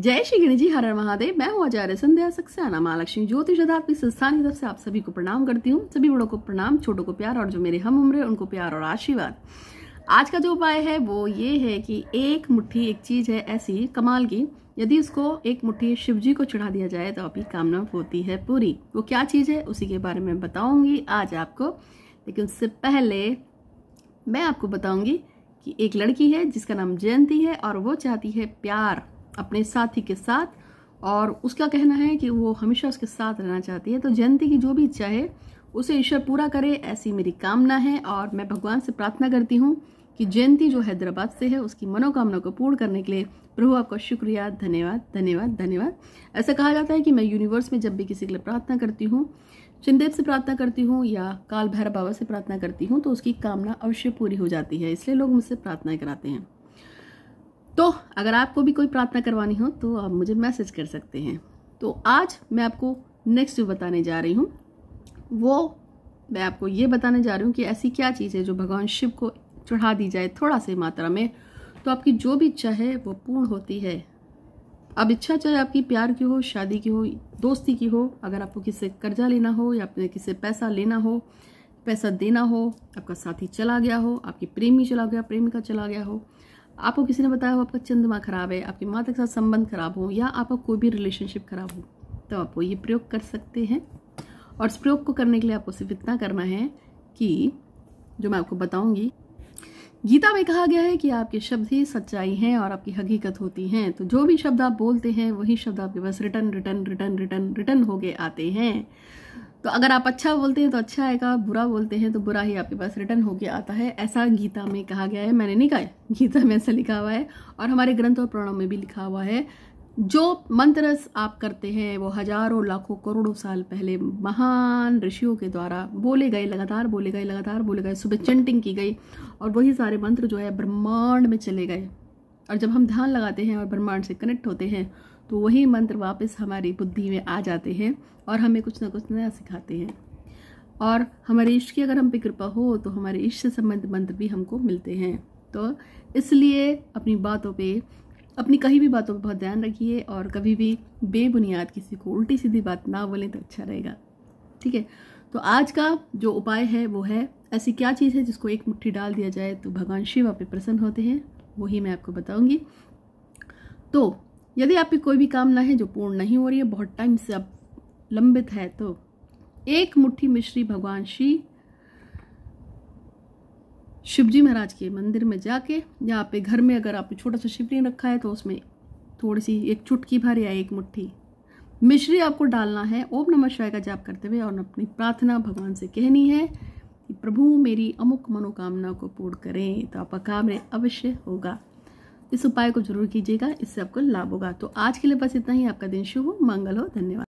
जय श्री गणेश जी हर हर महादेव मैं हूँ आचार्य संध्या सक्सेना महालक्ष्मी ज्योतिष संस्थान की तरफ से आप सभी को प्रणाम करती हूँ सभी बड़ों को प्रणाम छोटों को प्यार और जो मेरे हम उम्र है उनको प्यार और आशीर्वाद आज का जो उपाय है वो ये है कि एक मुट्ठी एक चीज है ऐसी कमाल की यदि उसको एक मुट्ठी शिव जी को चढ़ा दिया जाए तो आपकी कामना होती है पूरी वो क्या चीज है उसी के बारे में बताऊंगी आज आपको लेकिन उससे पहले मैं आपको बताऊंगी कि एक लड़की है जिसका नाम जयंती है और वो चाहती है प्यार अपने साथी के साथ और उसका कहना है कि वो हमेशा उसके साथ रहना चाहती है तो जयंती की जो भी इच्छा है उसे ईश्वर पूरा करे ऐसी मेरी कामना है और मैं भगवान से प्रार्थना करती हूँ कि जयंती जो हैदराबाद से है उसकी मनोकामना को पूर्ण करने के लिए प्रभु आपका शुक्रिया धन्यवाद धन्यवाद धन्यवाद ऐसा कहा जाता है कि मैं यूनिवर्स में जब भी किसी के लिए प्रार्थना करती हूँ चंदेव से प्रार्थना करती हूँ या काल भैरव बाबा से प्रार्थना करती हूँ तो उसकी कामना अवश्य पूरी हो जाती है इसलिए लोग मुझसे प्रार्थना कराते हैं तो अगर आपको भी कोई प्रार्थना करवानी हो तो आप मुझे मैसेज कर सकते हैं तो आज मैं आपको नेक्स्ट जो बताने जा रही हूँ वो मैं आपको ये बताने जा रही हूँ कि ऐसी क्या चीज़ है जो भगवान शिव को चढ़ा दी जाए थोड़ा सी मात्रा में तो आपकी जो भी इच्छा है वो पूर्ण होती है अब इच्छा चाहे आपकी प्यार की हो शादी की हो दोस्ती की हो अगर आपको किसी से कर्जा लेना हो या अपने किसी से पैसा लेना हो पैसा देना हो आपका साथी चला गया हो आपकी प्रेमी चला गया प्रेमिका चला गया हो आपको किसी ने बताया हो आपका चंद्रमा खराब है आपकी माता के साथ संबंध खराब हो या आपका कोई भी रिलेशनशिप खराब हो तो आप वो ये प्रयोग कर सकते हैं और इस प्रयोग को करने के लिए आपको सिर्फ इतना करना है कि जो मैं आपको बताऊंगी गीता में कहा गया है कि आपके शब्द ही सच्चाई हैं और आपकी हकीकत होती हैं तो जो भी शब्द आप बोलते हैं वही शब्द आपके पास return return return return return हो गए आते हैं तो अगर आप अच्छा बोलते हैं तो अच्छा आएगा बुरा बोलते हैं तो बुरा ही आपके पास रिटर्न गया आता है ऐसा गीता में कहा गया है मैंने नहीं कहा गीता में ऐसा लिखा हुआ है और हमारे ग्रंथ और प्राणों में भी लिखा हुआ है जो मंत्र आप करते हैं वो हजारों लाखों करोड़ों साल पहले महान ऋषियों के द्वारा बोले गए लगातार बोले गए लगातार बोले गए सुबह चंटिंग की गई और वही सारे मंत्र जो है ब्रह्मांड में चले गए और जब हम ध्यान लगाते हैं और ब्रह्मांड से कनेक्ट होते हैं तो वही मंत्र वापस हमारी बुद्धि में आ जाते हैं और हमें कुछ ना कुछ नया सिखाते हैं और हमारे इष्ट की अगर हम पे कृपा हो तो हमारे इष्ट से संबंध मंत्र भी हमको मिलते हैं तो इसलिए अपनी बातों पे अपनी कहीं भी बातों पर बहुत ध्यान रखिए और कभी भी बेबुनियाद किसी को उल्टी सीधी बात ना बोलें तो अच्छा रहेगा ठीक है तो आज का जो उपाय है वो है ऐसी क्या चीज़ है जिसको एक मुट्ठी डाल दिया जाए तो भगवान शिव आप प्रसन्न होते हैं वही मैं आपको बताऊंगी तो यदि आपकी कोई भी कामना है जो पूर्ण नहीं हो रही है बहुत टाइम से आप लंबित है तो एक मुट्ठी मिश्री भगवान श्री शिवजी महाराज के मंदिर में जाके या आपके घर में अगर आपने छोटा सा शिवलिंग रखा है तो उसमें थोड़ी सी एक चुटकी भर या एक मुट्ठी मिश्री आपको डालना है ओम नमः शिवाय का जाप करते हुए और अपनी प्रार्थना भगवान से कहनी है कि प्रभु मेरी अमुक मनोकामना को पूर्ण करें तो आपका काम अवश्य होगा इस उपाय को जरूर कीजिएगा इससे आपको लाभ होगा तो आज के लिए बस इतना ही आपका दिन शुभ हो मंगल हो धन्यवाद